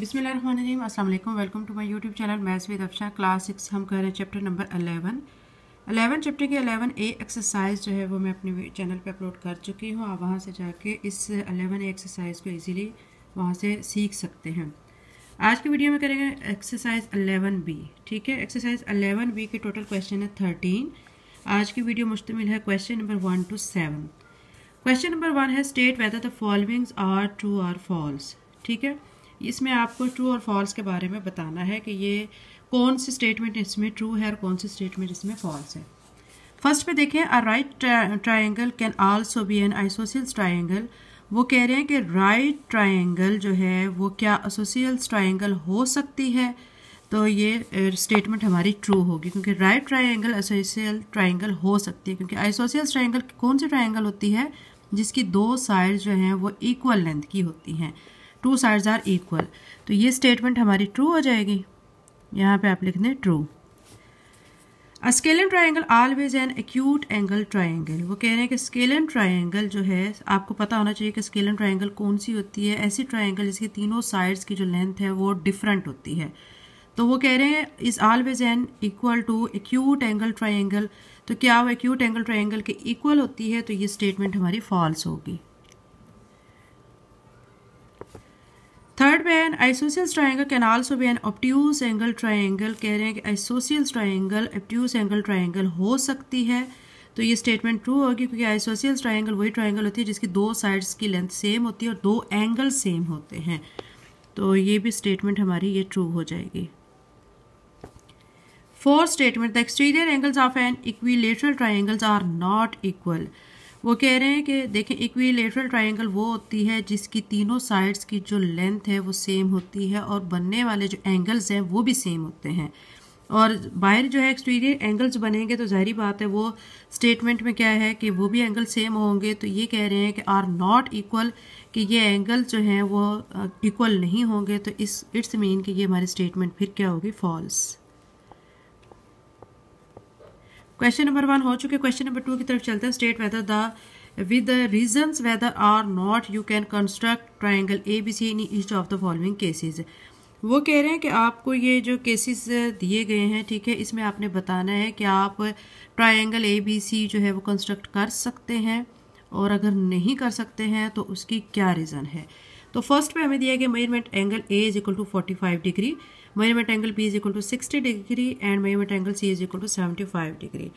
बिसमीम अल्लाम welcome to my YouTube channel maths with Afsha class six हम कर रहे हैं chapter number eleven eleven chapter के अलेवन ए एक्सरसाइज जो है वो मैं अपने चैनल पे अपलोड कर चुकी हूँ आप वहाँ से जाके इस अलेवन ए एक्सरसाइज को इजीली वहाँ से सीख सकते हैं आज की वीडियो में करेंगे एक्सरसाइज अलेवन बी ठीक है एक्सरसाइज अलेवन बी के टोटल क्वेश्चन है थर्टीन आज की वीडियो मुश्तमिल है question number one two seven question number one है state whether the followings are true or false ठीक है इसमें आपको ट्रू और फॉल्स के बारे में बताना है कि ये कौन सी स्टेटमेंट इसमें ट्रू है और कौन सी स्टेटमेंट इसमें फॉल्स है फर्स्ट पे देखें a right triangle can also be an isosceles triangle वो कह रहे हैं कि राइट ट्राइंगल जो है वो क्या असोसियल्स ट्राइंगल हो सकती है तो ये स्टेटमेंट हमारी ट्रू होगी क्योंकि राइट ट्राइंगल असोसियल ट्राइंगल हो सकती है क्योंकि आइसोसियल्स ट्राइंगल कौन सी ट्राइंगल होती है जिसकी दो साइड जो हैं वो इक्वल लेंथ की होती हैं टू साइड्स आर इक्वल तो ये स्टेटमेंट हमारी ट्रू हो जाएगी यहाँ पे आप लिख दें true a scalene triangle always an acute angle triangle वो कह रहे हैं कि स्केलन ट्राइंगल जो है आपको पता होना चाहिए कि स्केलन ट्राइंगल कौन सी होती है ऐसी ट्राइंगल जिसकी तीनों साइड्स की जो लेंथ है वो डिफरेंट होती है तो वो कह रहे हैं is always an equal to acute angle triangle तो क्या वो एक्यूट एंगल ट्राइंगल के इक्वल होती है तो ये स्टेटमेंट हमारी फॉल्स होगी पे an isosceles triangle can also be an obtuse angle triangle कह रहे हैं कि isosceles triangle obtuse angle triangle हो सकती है तो ये स्टेटमेंट ट्रू होगी क्योंकि आइसोसियल्स ट्राइंगल वही ट्राइंगल होती है जिसकी दो साइड्स की लेंथ सेम होती है और दो एंगल सेम होते हैं तो ये भी स्टेटमेंट हमारी ये ट्रू हो जाएगी fourth statement the exterior angles of an equilateral triangles are not equal वो कह रहे हैं कि देखें इक्वीलेटरल ट्रायंगल वो होती है जिसकी तीनों साइड्स की जो लेंथ है वो सेम होती है और बनने वाले जो एंगल्स हैं वो भी सेम होते हैं और बाहर जो है एक्सटीरियर एंगल्स बनेंगे तो जाहिर बात है वो स्टेटमेंट में क्या है कि वो भी एंगल सेम होंगे तो ये कह रहे हैं कि आर नॉट इक्वल कि ये एंगल जो हैं वो इक्वल नहीं होंगे तो इस इट्स मीन कि ये हमारी स्टेटमेंट फिर क्या होगी फॉल्स क्वेश्चन नंबर वन हो चुके क्वेश्चन नंबर टू की तरफ चलते हैं state whether the with reason whether or not you can construct triangle A B C in each of the following cases वो कह रहे हैं कि आपको ये जो केसेस दिए गए हैं ठीक है इसमें आपने बताना है कि आप ट्राइंगल ए बी सी जो है वो कंस्ट्रक्ट कर सकते हैं और अगर नहीं कर सकते हैं तो उसकी क्या रीज़न है तो फर्स्ट पे हमें दिया गया measurement angle A is equal to forty five degree measurement angle B is equal to sixty degree and met angle C is equal to seventy five degree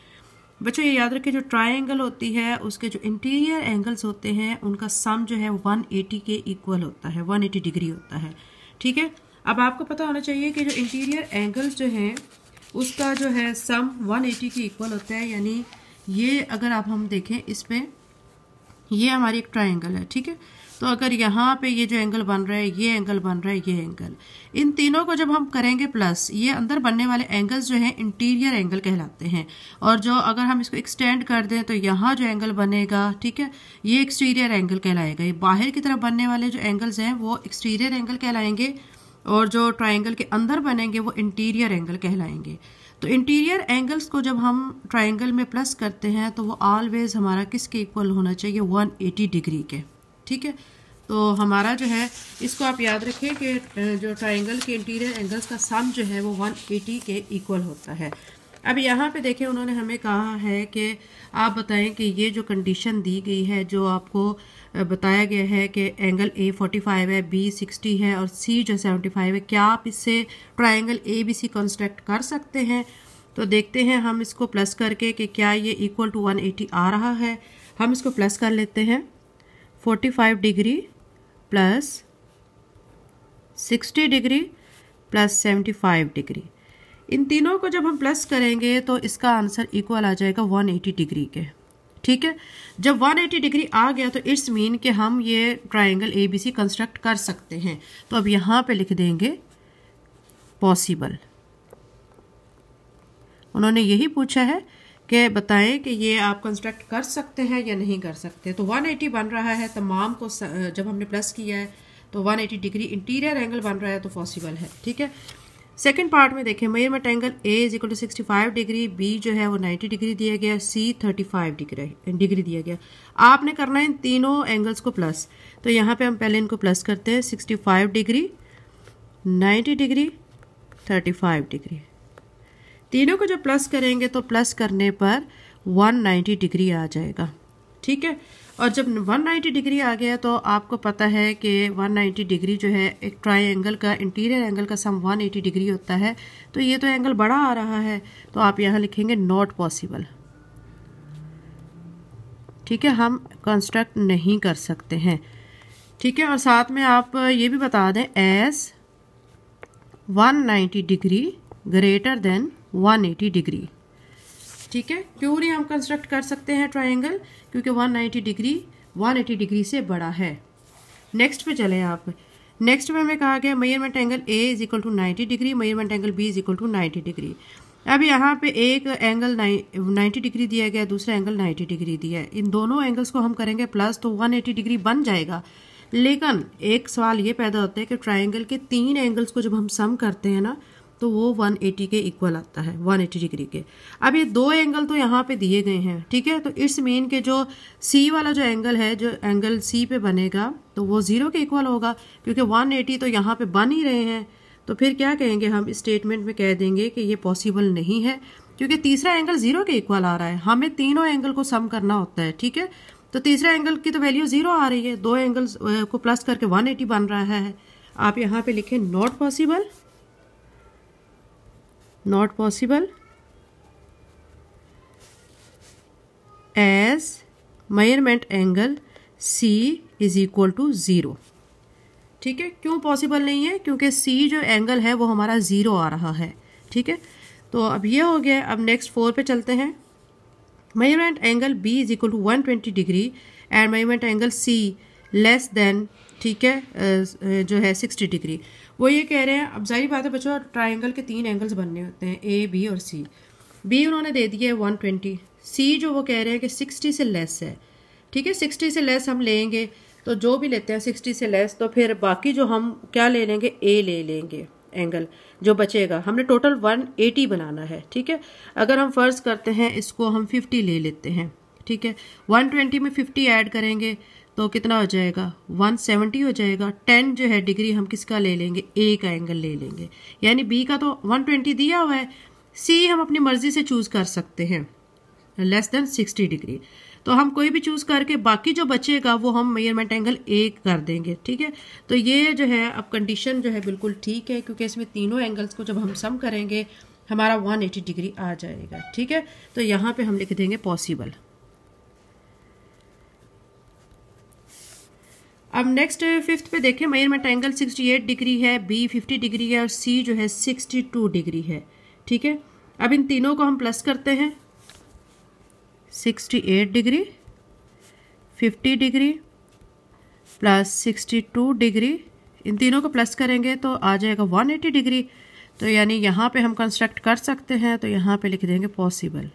बच्चों ये याद रखिए जो ट्राइंगल होती है उसके जो इंटीरियर एंगल्स होते हैं उनका सम जो है 180 के इक्वल होता है 180 डिग्री होता है ठीक है अब आपको पता होना चाहिए कि जो इंटीरियर एंगल्स जो हैं उसका जो है सम 180 के इक्वल होता है यानी ये अगर आप हम देखें इसमें ये हमारी एक ट्राइंगल है ठीक है तो अगर यहाँ पे ये जो एंगल बन रहा है ये एंगल बन रहा है ये एंगल इन तीनों को जब हम करेंगे प्लस ये अंदर बनने वाले एंगल्स जो हैं इंटीरियर एंगल कहलाते हैं और जो अगर हम इसको एक्सटेंड कर दें तो यहाँ जो एंगल बनेगा ठीक है ये एक्सटीरियर एंगल कहलाएगा ये बाहर की तरफ बनने वाले जो एंगल्स हैं वो एक्सटीरियर एंगल कहलाएंगे और जो ट्राइंगल के अंदर बनेंगे वो इंटीरियर एंगल कहलाएंगे तो इंटीरियर एंगल्स को जब हम ट्राइंगल में प्लस करते हैं तो वो ऑलवेज़ हमारा किसके इक्वल होना चाहिए 180 डिग्री के ठीक है तो हमारा जो है इसको आप याद रखें कि जो ट्राइंगल के इंटीरियर एंगल्स का सम जो है वो 180 के इक्वल होता है अब यहाँ पे देखें उन्होंने हमें कहा है कि आप बताएं कि ये जो कंडीशन दी गई है जो आपको बताया गया है कि एंगल ए 45 है बी 60 है और सी जो 75 है क्या आप इससे triangle A B C construct कर सकते हैं तो देखते हैं हम इसको प्लस करके कि क्या ये इक्वल टू 180 आ रहा है हम इसको प्लस कर लेते हैं forty five degree plus sixty degree plus seventy five degree इन तीनों को जब हम प्लस करेंगे तो इसका आंसर इक्वल आ जाएगा वन एटी डिग्री के ठीक है जब 180 डिग्री आ गया तो इट्स मीन कि हम ये triangle A B C construct कर सकते हैं तो अब यहाँ पे लिख देंगे पॉसिबल उन्होंने यही पूछा है के बताएं कि ये आप कंस्ट्रक्ट कर सकते हैं या नहीं कर सकते तो 180 बन रहा है तमाम को जब हमने प्लस किया है तो 180 डिग्री इंटीरियर एंगल बन रहा है तो पॉसिबल है ठीक है सेकेंड पार्ट में देखें measurement angle A is equal to sixty five degree B जो है वो नाइन्टी डिग्री दिया गया C thirty five degree degree दिया गया आपने करना है इन तीनों एंगल्स को प्लस तो यहाँ पर हम पहले इनको प्लस करते हैं sixty five degree ninety degree thirty five degree तीनों को जब प्लस करेंगे तो प्लस करने पर 190 डिग्री आ जाएगा ठीक है और जब 190 डिग्री आ गया तो आपको पता है कि 190 डिग्री जो है एक एंगल का इंटीरियर एंगल का सम 180 डिग्री होता है तो ये तो एंगल बड़ा आ रहा है तो आप यहाँ लिखेंगे नॉट पॉसिबल ठीक है हम कंस्ट्रक्ट नहीं कर सकते हैं ठीक है और साथ में आप ये भी बता दें as 190 degree greater than 180 degree ठीक है क्यों नहीं हम कंस्ट्रक्ट कर सकते हैं ट्राइंगल क्योंकि 190 डिग्री 180 डिग्री से बड़ा है नेक्स्ट पे चले आप नेक्स्ट में हमें कहा गया measurement angle A is equal to ninety degree measurement angle B is equal to ninety degree अब यहाँ पे एक एंगल नाइन्टी डिग्री दिया गया दूसरा एंगल नाइन्टी डिग्री दिया है इन दोनों एंगल्स को हम करेंगे प्लस तो वन एटी डिग्री बन जाएगा लेकिन एक सवाल ये पैदा होता है कि ट्राइंगल के तीन एंगल्स को जब हम सम करते हैं ना तो वो 180 के इक्वल आता है 180 डिग्री के अब ये दो एंगल तो यहाँ पे दिए गए हैं ठीक है तो इट्स मीन के जो सी वाला जो एंगल है जो एंगल सी पे बनेगा तो वो ज़ीरो के इक्वल होगा क्योंकि 180 तो यहाँ पे बन ही रहे हैं तो फिर क्या कहेंगे हम स्टेटमेंट में कह देंगे कि ये पॉसिबल नहीं है क्योंकि तीसरा एंगल ज़ीरो के इक्वल आ रहा है हमें तीनों एंगल को सम करना होता है ठीक है तो तीसरा एंगल की तो वैल्यू ज़ीरो आ रही है दो एंगल्स को प्लस करके 180 बन रहा है आप यहाँ पे लिखें not possible not possible as measurement angle c is equal to zero ठीक है क्यों पॉसिबल नहीं है क्योंकि सी जो एंगल है वो हमारा ज़ीरो आ रहा है ठीक है तो अब ये हो गया अब नेक्स्ट फोर पे चलते हैं moment angle B is equal to one twenty degree and moment angle C less than ठीक है जो है सिक्सटी डिग्री वो ये कह रहे हैं अब जाहिर बात है बच्चों ट्राइंगल के तीन एंगल्स बनने होते हैं ए बी और सी बी उन्होंने दे दिए वन ट्वेंटी सी जो वो कह रहे हैं कि सिक्सटी से लेस है ठीक है सिक्सटी से लेस हम लेंगे तो जो भी लेते हैं सिक्सटी से लेस तो फिर बाकी जो हम क्या ले लेंगे ए ले लेंगे एंगल जो बचेगा हमने टोटल वन एटी बनाना है ठीक है अगर हम फ़र्ज़ करते हैं इसको हम फिफ्टी ले लेते हैं ठीक है वन ट्वेंटी में फिफ्टी ऐड करेंगे तो कितना हो जाएगा 170 हो जाएगा 10 जो है डिग्री हम किसका ले लेंगे ए का एंगल ले लेंगे यानी बी का तो 120 दिया हुआ है सी हम अपनी मर्जी से चूज़ कर सकते हैं लेस देन 60 डिग्री तो हम कोई भी चूज़ करके बाकी जो बचेगा वो हम मेयरमेंट एंगल ए कर देंगे ठीक है तो ये जो है अब कंडीशन जो है बिल्कुल ठीक है क्योंकि इसमें तीनों एंगल्स को जब हम सम करेंगे हमारा 180 डिग्री आ जाएगा ठीक है तो यहाँ पे हम लिख देंगे पॉसिबल अब नेक्स्ट फिफ्थ पे देखें मयरमेंट एंगल 68 डिग्री है बी 50 डिग्री है और सी जो है 62 डिग्री है ठीक है अब इन तीनों को हम प्लस करते हैं 68 डिग्री 50 डिग्री प्लस 62 डिग्री इन तीनों को प्लस करेंगे तो आ जाएगा 180 डिग्री तो यानी यहाँ पे हम कंस्ट्रक्ट कर सकते हैं तो यहाँ पे लिख देंगे possible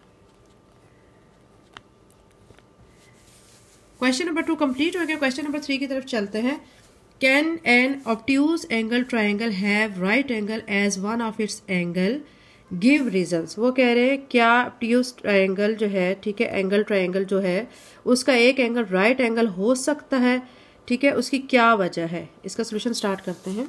question number two complete हो गया क्वेश्चन नंबर थ्री की तरफ चलते हैं can an obtuse angle triangle have right angle as one of its angle give reasons वो कह रहे हैं क्या ट्यूज ट्राइंगल जो है ठीक है एंगल ट्राइंगल जो है उसका एक एंगल राइट एंगल हो सकता है ठीक है उसकी क्या वजह है इसका सोल्यूशन स्टार्ट करते हैं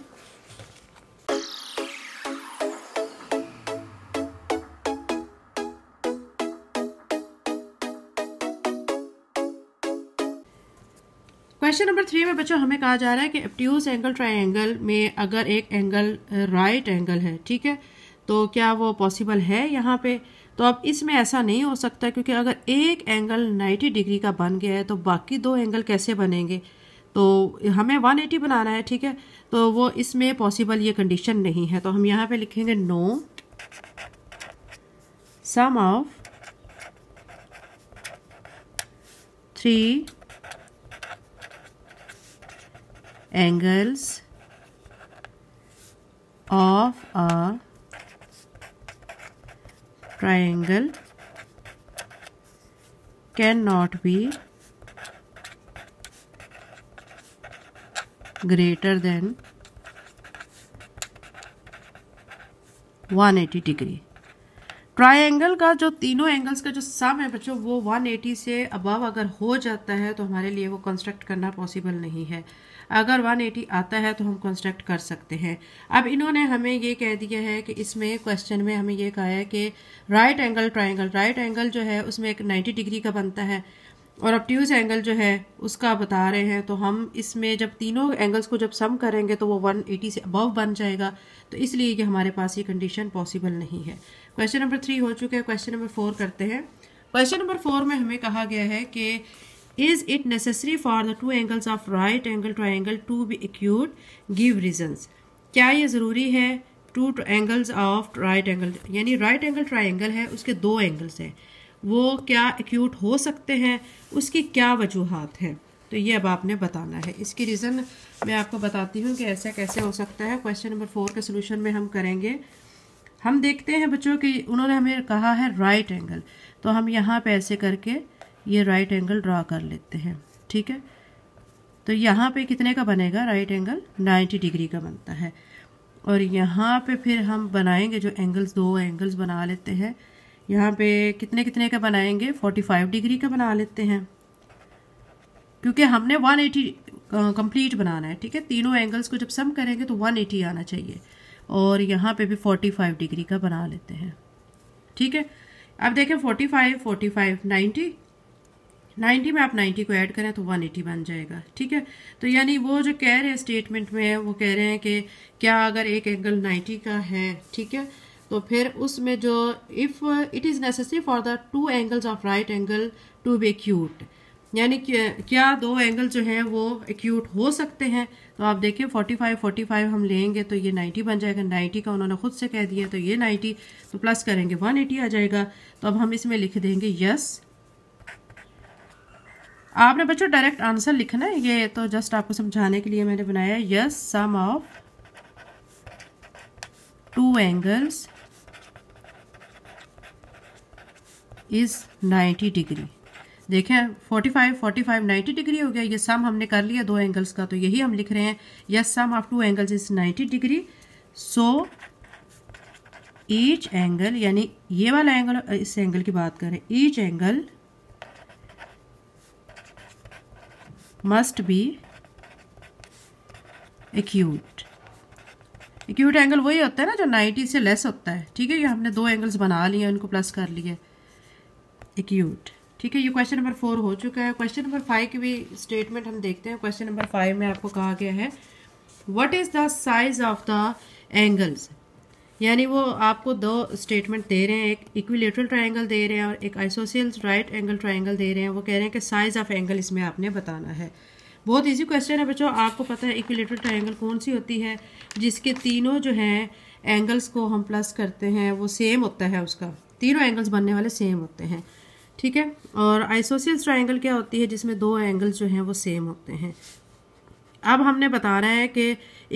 क्वेश्चन नंबर थ्री में बच्चों हमें कहा जा रहा है कि एप्ट्यूज एंगल ट्राइंगल में अगर एक एंगल राइट एंगल है ठीक है तो क्या वो पॉसिबल है यहाँ पे तो अब इसमें ऐसा नहीं हो सकता क्योंकि अगर एक एंगल 90 डिग्री का बन गया है तो बाकी दो एंगल कैसे बनेंगे तो हमें 180 बनाना है ठीक है तो वो इसमें पॉसिबल ये कंडीशन नहीं है तो हम यहाँ पे लिखेंगे no sum of three angles of a triangle cannot be greater than 180 degree triangle का जो तीनों एंगल्स का जो सम है बच्चों वो 180 से अबव अगर हो जाता है तो हमारे लिए वो कंस्ट्रक्ट करना पॉसिबल नहीं है अगर 180 आता है तो हम कंस्ट्रक्ट कर सकते हैं अब इन्होंने हमें ये कह दिया है कि इसमें क्वेश्चन में हमें ये कहा है कि right angle triangle right angle जो है उसमें एक 90 डिग्री का बनता है और अपट्यूज एंगल जो है उसका बता रहे हैं तो हम इसमें जब तीनों एंगल्स को जब सम करेंगे तो वो 180 से अबव बन जाएगा तो इसलिए कि हमारे पास ये कंडीशन पॉसिबल नहीं है क्वेश्चन नंबर थ्री हो चुके हैं क्वेश्चन नंबर फोर करते हैं क्वेश्चन नंबर फोर में हमें कहा गया है कि is it necessary for the two angles of right angle triangle to be acute give reasons क्या ये ज़रूरी है two angles of right angle यानी राइट एंगल ट्राइंगल है उसके दो एंगल्स हैं वो क्या एक्यूट हो सकते हैं उसकी क्या वजूहत हैं तो ये अब आपने बताना है इसकी रीज़न मैं आपको बताती हूँ कि ऐसा कैसे हो सकता है क्वेश्चन नंबर फोर के सोल्यूशन में हम करेंगे हम देखते हैं बच्चों कि उन्होंने हमें कहा है राइट एंगल तो हम यहाँ पे ऐसे करके ये राइट एंगल ड्रा कर लेते हैं ठीक है तो यहाँ पे कितने का बनेगा राइट एंगल 90 डिग्री का बनता है और यहाँ पे फिर हम बनाएंगे जो एंगल्स दो एंगल्स बना लेते हैं यहाँ पे कितने कितने का बनाएंगे 45 डिग्री का बना लेते हैं क्योंकि हमने 180 कम्प्लीट बनाना है ठीक है तीनों एंगल्स को जब सम करेंगे तो 180 आना चाहिए और यहाँ पे भी 45 डिग्री का बना लेते हैं ठीक है अब देखें 45 45 90 90 में आप 90 को ऐड करें तो 180 बन जाएगा ठीक है तो यानी वो जो कह रहे हैं स्टेटमेंट में वो कह रहे हैं कि क्या अगर एक एंगल 90 का है ठीक है तो फिर उसमें जो if it is necessary for the two angles of right angle to be acute यानी क्या दो एंगल जो हैं वो एक्यूट हो सकते हैं तो आप देखिए 45 45 हम लेंगे तो ये 90 बन जाएगा 90 का उन्होंने खुद से कह दिया तो ये 90 तो प्लस करेंगे 180 आ जाएगा तो अब हम इसमें लिख देंगे यस आपने बच्चों डायरेक्ट आंसर लिखना है ये तो जस्ट आपको समझाने के लिए मैंने बनाया yes sum of two angles is 90 degree देखें 45, 45, 90 डिग्री हो गया ये सम हमने कर लिया दो एंगल्स का तो यही हम लिख रहे हैं yes sum of two angles is 90 degree so each angle यानी ये वाला एंगल इस एंगल की बात करें each angle must be acute acute angle वही होता है ना जो 90 से लेस होता है ठीक है ये हमने दो एंगल्स बना लिए उनको प्लस कर लिए एक्यूट ठीक है ये क्वेश्चन नंबर फोर हो चुका है क्वेश्चन नंबर फाइव की भी स्टेटमेंट हम देखते हैं क्वेश्चन नंबर फाइव में आपको कहा गया है what is the size of the angles यानी वो आपको दो स्टेटमेंट दे रहे हैं एक इक्विलेटरल ट्राइंगल दे रहे हैं और एक आइसोसियल राइट एंगल ट्राइंगल दे रहे हैं वो कह रहे हैं कि साइज ऑफ एंगल इसमें आपने बताना है बहुत इजी क्वेश्चन है बच्चों आपको पता है इक्विलेटरल ट्राइंगल कौन सी होती है जिसके तीनों जो हैं एंगल्स को हम प्लस करते हैं वो सेम होता है उसका तीनों एंगल्स बनने वाले सेम होते हैं ठीक है और आइसोसियल ट्राइंगल क्या होती है जिसमें दो एंगल्स जो हैं वो सेम होते हैं अब हमने बता रहा है कि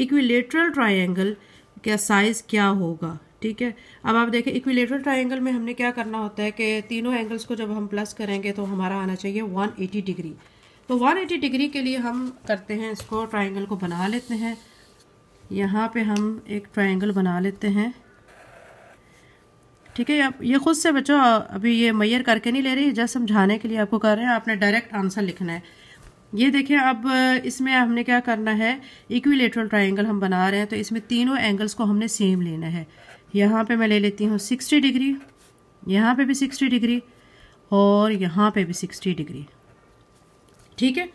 इक्विलेटरल ट्राइंगल क्या साइज़ क्या होगा ठीक है अब आप देखें इक्विलेटरल ट्रायंगल में हमने क्या करना होता है कि तीनों एंगल्स को जब हम प्लस करेंगे तो हमारा आना चाहिए 180 डिग्री तो 180 डिग्री के लिए हम करते हैं इसको ट्रायंगल को बना लेते हैं यहाँ पे हम एक ट्रायंगल बना लेते हैं ठीक है अब ये खुद से बच्चों अभी ये मैयर करके नहीं ले रही जस्ट समझाने के लिए आपको कर रहे हैं आपने डायरेक्ट आंसर लिखना है ये देखें अब इसमें हमने क्या करना है इक्विलेटरल ट्रायंगल हम बना रहे हैं तो इसमें तीनों एंगल्स को हमने सेम लेना है यहाँ पे मैं ले लेती हूँ सिक्सटी डिग्री यहाँ पे भी सिक्सटी डिग्री और यहाँ पे भी सिक्सटी डिग्री ठीक है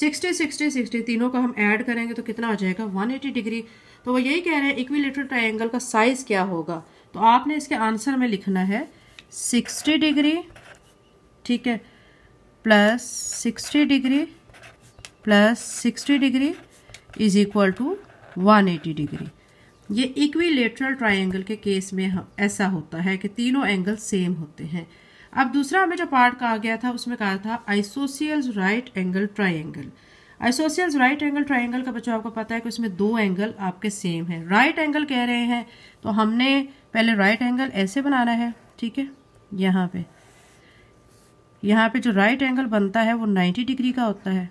सिक्सटी सिक्सटी सिक्सटी तीनों को हम ऐड करेंगे तो कितना आ जाएगा वन एटी डिग्री तो वो यही कह रहे हैं इक्विलेटरल ट्राइंगल का साइज़ क्या होगा तो आपने इसके आंसर में लिखना है सिक्सटी डिग्री ठीक है plus sixty degree plus sixty degree is equal to one eighty degree ये इक्वी लेटरल ट्राइंगल के केस में ऐसा होता है कि तीनों एंगल सेम होते हैं अब दूसरा हमें जो पार्ट कहा गया था उसमें कहा था isosceles right angle triangle isosceles right angle triangle का बच्चों आपको पता है कि उसमें दो एंगल आपके सेम हैं राइट एंगल कह रहे हैं तो हमने पहले राइट एंगल ऐसे बनाना है ठीक है यहाँ पे यहाँ पे जो राइट एंगल बनता है वो 90 डिग्री का होता है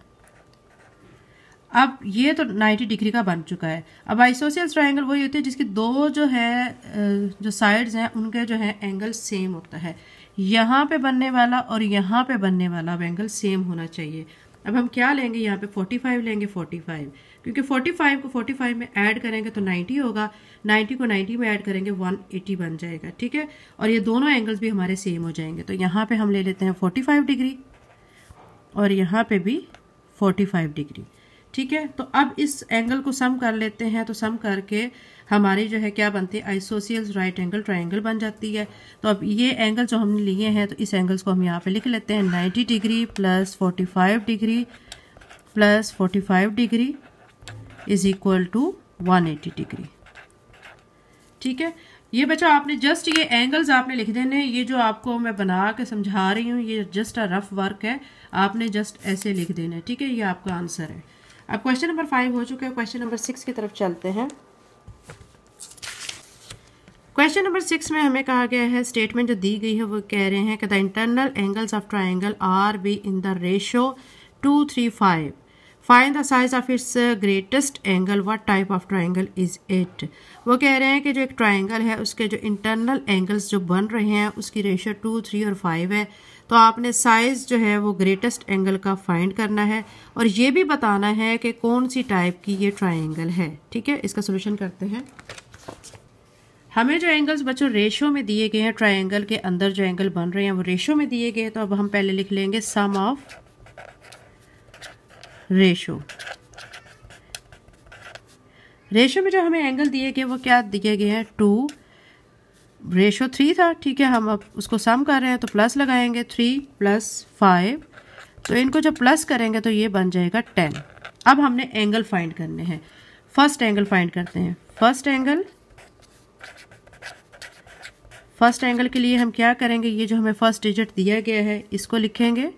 अब ये तो 90 डिग्री का बन चुका है अब आइसोसियल ट्राइंगल वही होती है जिसकी दो जो है जो साइड्स हैं उनके जो है एंगल सेम होता है यहाँ पे बनने वाला और यहाँ पे बनने वाला अब एंगल सेम होना चाहिए अब हम क्या लेंगे यहाँ पे 45 लेंगे 45 क्योंकि 45 को 45 में ऐड करेंगे तो 90 होगा 90 को 90 में ऐड करेंगे 180 बन जाएगा ठीक है और ये दोनों एंगल्स भी हमारे सेम हो जाएंगे तो यहाँ पे हम ले लेते हैं 45 डिग्री और यहाँ पे भी 45 डिग्री ठीक है तो अब इस एंगल को सम कर लेते हैं तो सम करके हमारी जो है क्या बनती है आइसोसियल राइट एंगल ट्राइंगल बन जाती है तो अब ये एंगल जो हमने लिए हैं तो इस एंगल्स को हम यहाँ पे लिख लेते हैं 90 degree plus 45 degree plus 45 degree is equal to 180 degree ठीक है ये बच्चा आपने जस्ट ये एंगल्स आपने लिख देने ये जो आपको मैं बना के समझा रही हूँ ये जस्ट अ रफ वर्क है आपने जस्ट ऐसे लिख देना ठीक है ये आपका आंसर है अब क्वेश्चन नंबर फाइव हो चुका है क्वेश्चन नंबर सिक्स की तरफ चलते हैं क्वेश्चन नंबर सिक्स में हमें कहा गया है स्टेटमेंट जो दी गई है वो कह रहे हैं कि the internal angles of triangle are be in the ratio two three five find the size of its greatest angle what type of triangle is it वो कह रहे हैं कि जो एक ट्राइंगल है उसके जो इंटरनल एंगल्स जो बन रहे हैं उसकी रेशो टू थ्री और फाइव है तो आपने साइज़ जो है वो ग्रेटेस्ट एंगल का फाइंड करना है और ये भी बताना है कि कौन सी टाइप की ये ट्राइंगल है ठीक है इसका सोल्यूशन करते हैं हमें जो एंगल्स बच्चों रेशो में दिए गए हैं ट्राइंगल के अंदर जो एंगल बन रहे हैं वो रेशो में दिए गए तो अब हम पहले लिख लेंगे सम ऑफ रेशो रेशो में जो हमें एंगल दिए गए वो क्या दिए गए हैं टू रेशो थ्री था ठीक है हम अब उसको सम कर रहे हैं तो प्लस लगाएंगे थ्री प्लस फाइव तो इनको जब प्लस करेंगे तो ये बन जाएगा टेन अब हमने एंगल फाइंड करने हैं फर्स्ट एंगल फाइंड करते हैं फर्स्ट एंगल फर्स्ट एंगल के लिए हम क्या करेंगे ये जो हमें फर्स्ट डिजिट दिया गया है इसको लिखेंगे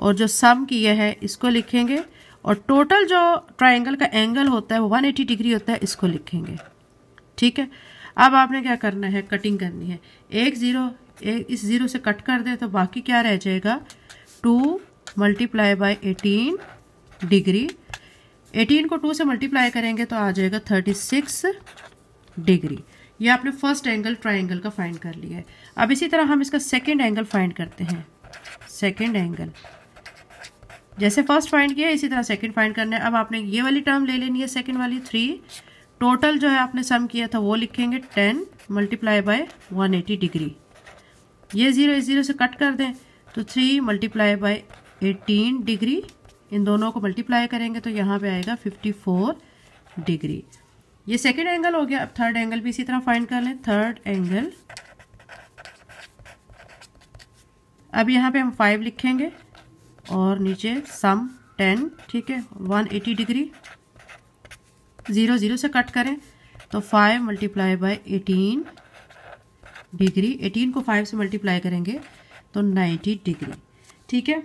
और जो सम किया है इसको लिखेंगे और टोटल जो ट्राइंगल का एंगल होता है वो 180 डिग्री होता है इसको लिखेंगे ठीक है अब आपने क्या करना है कटिंग करनी है एक ज़ीरो एक इस ज़ीरो से कट कर दें तो बाकी क्या रह जाएगा two multiply by eighteen degree eighteen को टू से मल्टीप्लाई करेंगे तो आ जाएगा थर्टी सिक्स डिग्री ये आपने फर्स्ट एंगल ट्राइंगल का फाइंड कर लिया है अब इसी तरह हम इसका सेकेंड एंगल फाइंड करते हैं सेकेंड एंगल जैसे फर्स्ट फाइंड किया इसी तरह सेकेंड फाइंड करना है अब आपने ये वाली टर्म ले लेनी है सेकेंड वाली थ्री टोटल जो है आपने सम किया था वो लिखेंगे ten multiply by one eighty degree ये ज़ीरो इस ज़ीरो से कट कर दें तो three multiply by eighteen degree इन दोनों को मल्टीप्लाई करेंगे तो यहाँ पे आएगा फिफ्टी फोर डिग्री ये सेकेंड एंगल हो गया अब थर्ड एंगल भी इसी तरह फाइंड कर लें थर्ड एंगल अब यहाँ पे हम फाइव लिखेंगे और नीचे सम टेन ठीक है one eighty degree zero zero से कट करें तो five multiply by eighteen degree eighteen को फाइव से मल्टीप्लाई करेंगे तो नाइन्टी डिग्री ठीक है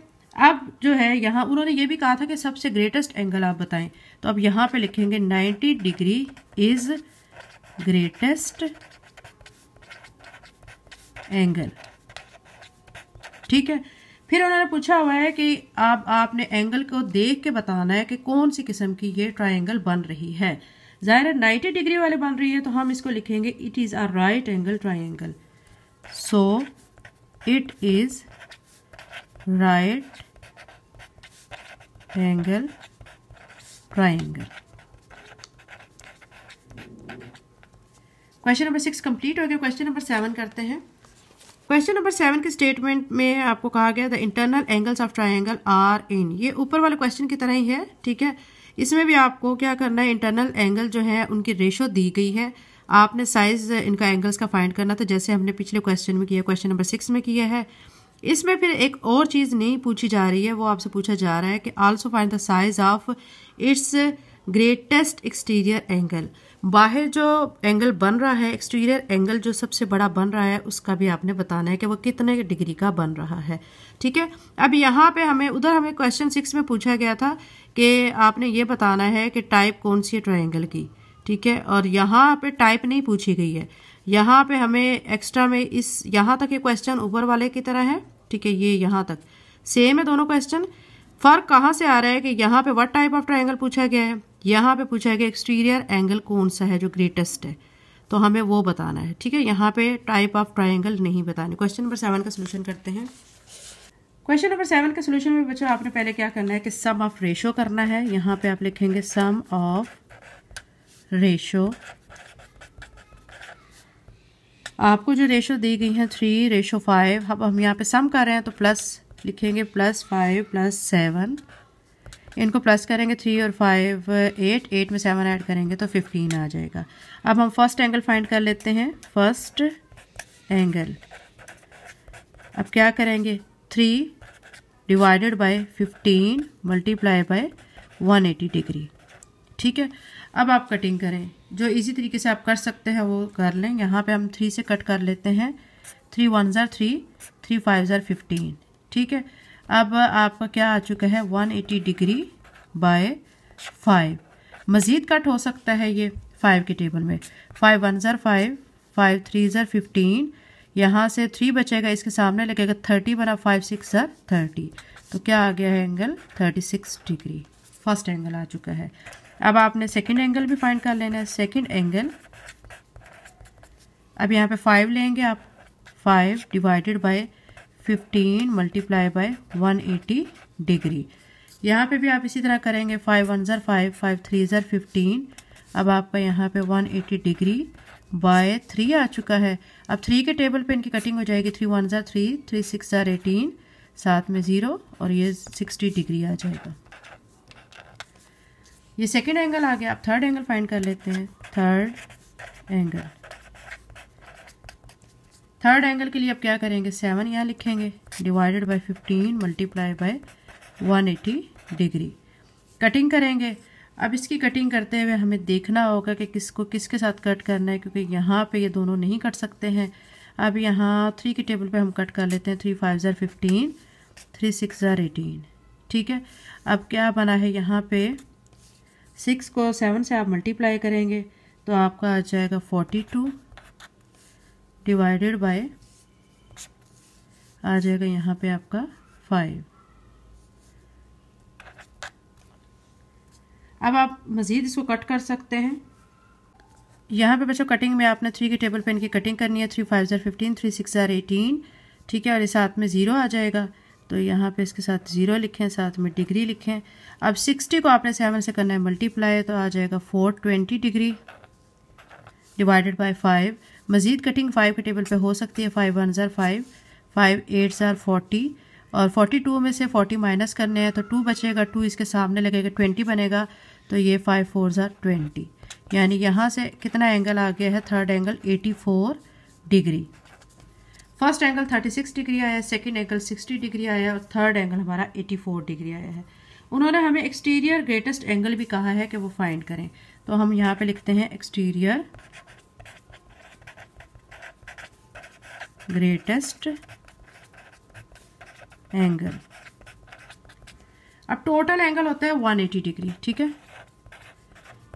अब जो है यहाँ उन्होंने ये भी कहा था कि सबसे ग्रेटेस्ट एंगल आप बताएं तो अब यहाँ पे लिखेंगे ninety degree is greatest angle ठीक है फिर उन्होंने पूछा हुआ है कि आप आपने एंगल को देख के बताना है कि कौन सी किस्म की ये ट्राइंगल बन रही है ज़ाहिर नाइन्टी डिग्री वाले बन रही है तो हम इसको लिखेंगे it is a right angle triangle so it is right angle triangle question number six complete हो गया क्वेश्चन नंबर सेवन करते हैं क्वेश्चन नंबर सेवन के स्टेटमेंट में आपको कहा गया the internal angles of triangle are in ये ऊपर वाले क्वेश्चन की तरह ही है ठीक है इसमें भी आपको क्या करना है इंटरनल एंगल जो है उनकी रेशो दी गई है आपने साइज इनका एंगल्स का फाइंड करना था तो जैसे हमने पिछले क्वेश्चन में किया क्वेश्चन नंबर सिक्स में किया है इसमें फिर एक और चीज़ नहीं पूछी जा रही है वो आपसे पूछा जा रहा है कि also find the size of its greatest exterior angle बाहर जो एंगल बन रहा है एक्सटीरियर एंगल जो सबसे बड़ा बन रहा है उसका भी आपने बताना है कि वो कितने डिग्री का बन रहा है ठीक है अब यहाँ पे हमें उधर हमें क्वेश्चन सिक्स में पूछा गया था कि आपने ये बताना है कि टाइप कौन सी है ट्राइंगल की ठीक है और यहाँ पे टाइप नहीं पूछी गई है यहाँ पे हमें एक्स्ट्रा में इस यहाँ तक ये क्वेश्चन ऊपर वाले की तरह है ठीक है ये यहाँ तक सेम है दोनों क्वेश्चन फर्क कहाँ से आ रहा है कि यहाँ पे वट टाइप ऑफ ट्राइंगल पूछा गया है यहाँ पे पूछा कि एक्सटीरियर एंगल कौन सा है जो ग्रेटेस्ट है तो हमें वो बताना है ठीक है यहाँ पे टाइप ऑफ ट्राइंगल नहीं बताने क्वेश्चन नंबर सेवन का सोल्यूशन करते हैं क्वेश्चन नंबर सेवन का सोल्यूशन में बच्चों आपने पहले क्या करना है कि सम ऑफ रेशो करना है यहाँ पे आप लिखेंगे सम ऑफ रेशो आपको जो रेशो दी गई है थ्री रेशो फाइव अब हम यहाँ पे सम कर रहे हैं तो प्लस लिखेंगे प्लस फाइव प्लस सेवन इनको प्लस करेंगे थ्री और फाइव एट एट में सेवन ऐड करेंगे तो फिफ्टीन आ जाएगा अब हम फर्स्ट एंगल फाइंड कर लेते हैं फर्स्ट एंगल अब क्या करेंगे three divided by fifteen multiply by one eighty degree ठीक है अब आप कटिंग करें जो इजी तरीके से आप कर सकते हैं वो कर लें यहाँ पे हम थ्री से कट कर लेते हैं थ्री वन ज़ार थ्री थ्री फाइव ज़ार फिफ्टीन ठीक है अब आपका क्या आ चुका है 180 डिग्री बाय फाइव मज़ीद कट हो सकता है ये फाइव के टेबल में फाइव वन ज़र फाइव फाइव थ्री ज़र फिफ्टीन यहाँ से थ्री बचेगा इसके सामने लगेगा थर्टी बना फाइव सिक्स ज़र थर्टी तो क्या आ गया है angle thirty six degree first angle आ चुका है अब आपने सेकेंड एंगल भी फाइंड कर लेना है सेकेंड एंगल अब यहाँ पे फाइव लेंगे आप five divided by fifteen multiply by one eighty degree यहाँ पे भी आप इसी तरह करेंगे फाइव वन ज़र फाइव फाइव थ्री ज़र फिफ्टीन अब आपका यहाँ पे one eighty degree by three आ चुका है अब थ्री के टेबल पे इनकी कटिंग हो जाएगी थ्री वन ज़र थ्री थ्री सिक्स ज़र एटीन साथ में ज़ीरो और ये सिक्सटी डिग्री आ जाएगा ये सेकेंड एंगल आ गया आप थर्ड एंगल फाइंड कर लेते हैं थर्ड एंगल थर्ड एंगल के लिए अब क्या करेंगे सेवन यहाँ लिखेंगे divided by fifteen multiply by one eighty degree cutting करेंगे अब इसकी कटिंग करते हुए हमें देखना होगा कि किसको किसके साथ कट करना है क्योंकि यहाँ पे ये दोनों नहीं कट सकते हैं अब यहाँ थ्री के टेबल पे हम कट कर लेते हैं थ्री फाइव ज़ार फिफ्टीन थ्री सिक्स ज़ार एटीन ठीक है अब क्या बना है यहाँ पे सिक्स को सेवन से आप मल्टीप्लाई करेंगे तो आपका आ जाएगा फोर्टी टू डिवाइडेड बाय आ जाएगा यहाँ पे आपका फाइव अब आप मज़ीद इसको कट कर सकते हैं यहाँ पे बच्चों कटिंग में आपने थ्री के टेबल पेन की कटिंग करनी है थ्री फाइव ज़ार फिफ्टीन थ्री सिक्स ज़ार एटीन ठीक है और इस साथ में ज़ीरो आ जाएगा तो यहाँ पे इसके साथ ज़ीरो लिखें साथ में डिग्री लिखें अब सिक्सटी को आपने सेवन से करना है मल्टीप्लाई तो आ जाएगा four twenty degree divided by five मज़ीद कटिंग फ़ाइव के टेबल पे हो सकती है फ़ाइव वन ज़ार फाइव फाइव एट ज़ार फोर्टी और फोर्टी टू में से फोर्टी माइनस करने हैं तो टू बचेगा टू इसके सामने लगेगा ट्वेंटी बनेगा तो ये फाइव फोर ज़ार ट्वेंटी यानी यहाँ से कितना एंगल आ गया है third angle eighty four degree first angle thirty six degree आया है सेकेंड एंगल सिक्सटी डिग्री आया है और थर्ड एंगल हमारा एटी फोर डिग्री आया है उन्होंने हमें एक्सटीरियर ग्रेटेस्ट एंगल भी कहा है कि वो फाइंड करें तो हम यहाँ पे लिखते हैं एक्सटीरियर ग्रेटेस्ट एंगल अब टोटल एंगल होता है 180 डिग्री ठीक है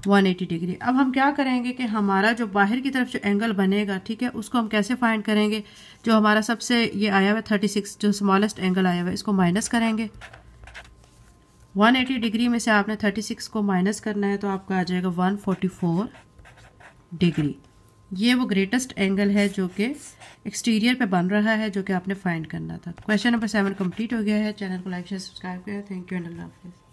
180 डिग्री अब हम क्या करेंगे कि हमारा जो बाहर की तरफ जो एंगल बनेगा ठीक है उसको हम कैसे फाइंड करेंगे जो हमारा सबसे ये आया हुआ 36 थर्टी सिक्स जो स्मॉलेस्ट एंगल आया हुआ है इसको माइनस करेंगे 180 डिग्री में से आपने 36 को माइनस करना है तो आपका आ जाएगा 144 डिग्री ये वो ग्रेटेस्ट एंगल है जो कि एक्सटीरियर पे बन रहा है जो कि आपने फाइंड करना था क्वेश्चन नंबर सेवन कंप्लीट हो गया है चैनल को लाइक शेयर सब्सक्राइब करें थैंक यू एंड अल्लाह हाफिज़